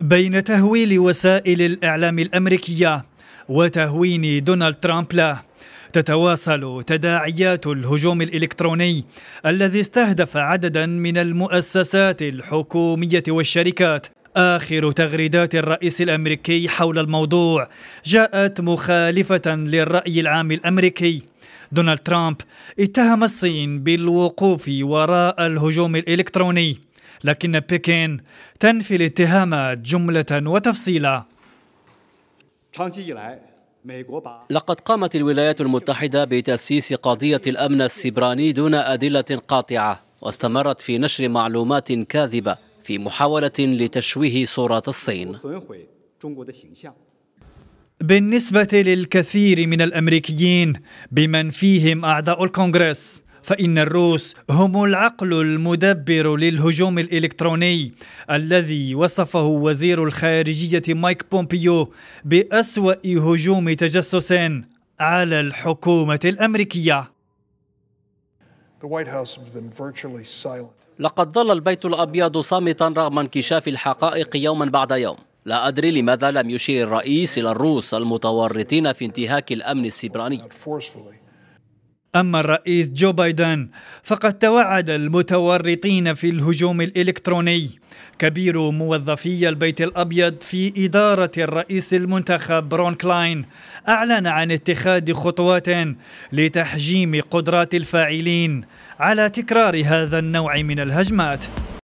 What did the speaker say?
بين تهويل وسائل الإعلام الأمريكية وتهوين دونالد ترامب له تتواصل تداعيات الهجوم الإلكتروني الذي استهدف عددا من المؤسسات الحكومية والشركات آخر تغريدات الرئيس الأمريكي حول الموضوع جاءت مخالفة للرأي العام الأمريكي دونالد ترامب اتهم الصين بالوقوف وراء الهجوم الإلكتروني لكن بكين تنفي الاتهامات جملة وتفصيلا لقد قامت الولايات المتحدة بتسييس قضية الأمن السبراني دون أدلة قاطعة واستمرت في نشر معلومات كاذبة في محاولة لتشويه صورة الصين بالنسبة للكثير من الأمريكيين بمن فيهم أعضاء الكونغرس فإن الروس هم العقل المدبر للهجوم الإلكتروني الذي وصفه وزير الخارجية مايك بومبيو بأسوأ هجوم تجسس على الحكومة الأمريكية لقد ظل البيت الأبيض صامتا رغم انكشاف الحقائق يوما بعد يوم لا أدري لماذا لم يشير الرئيس إلى الروس المتورطين في انتهاك الأمن السبراني أما الرئيس جو بايدن فقد توعد المتورطين في الهجوم الإلكتروني كبير موظفي البيت الأبيض في إدارة الرئيس المنتخب رون كلاين أعلن عن اتخاذ خطوات لتحجيم قدرات الفاعلين على تكرار هذا النوع من الهجمات